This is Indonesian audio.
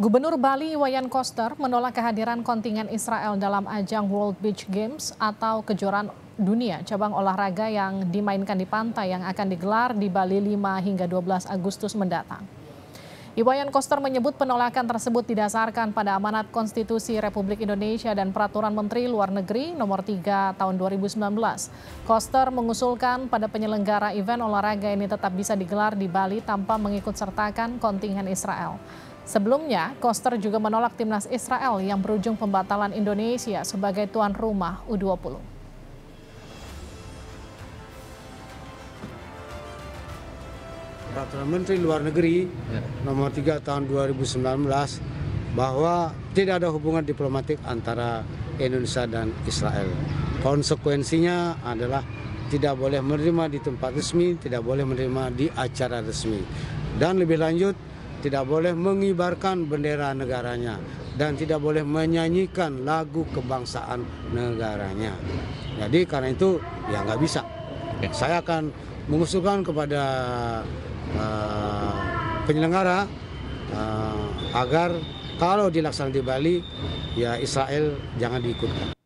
Gubernur Bali Wayan Koster menolak kehadiran kontingen Israel dalam ajang World Beach Games atau kejuaraan dunia cabang olahraga yang dimainkan di pantai yang akan digelar di Bali 5 hingga 12 Agustus mendatang. Iwayan Koster menyebut penolakan tersebut didasarkan pada amanat Konstitusi Republik Indonesia dan Peraturan Menteri Luar Negeri Nomor 3 Tahun 2019. Koster mengusulkan pada penyelenggara event olahraga ini tetap bisa digelar di Bali tanpa mengikutsertakan kontingen Israel. Sebelumnya, Koster juga menolak timnas Israel yang berujung pembatalan Indonesia sebagai tuan rumah U20. peraturan menteri luar negeri ya. nomor 3 tahun 2019 bahwa tidak ada hubungan diplomatik antara Indonesia dan Israel. Konsekuensinya adalah tidak boleh menerima di tempat resmi, tidak boleh menerima di acara resmi. Dan lebih lanjut, tidak boleh mengibarkan bendera negaranya dan tidak boleh menyanyikan lagu kebangsaan negaranya. Jadi karena itu ya nggak bisa. Ya. Saya akan mengusulkan kepada uh, penyelenggara uh, agar kalau dilaksanakan di Bali ya Israel jangan diikutkan.